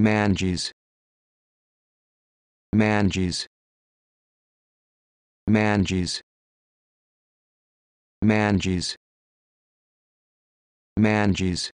Manges. Manges. Manges. Manges. Manges.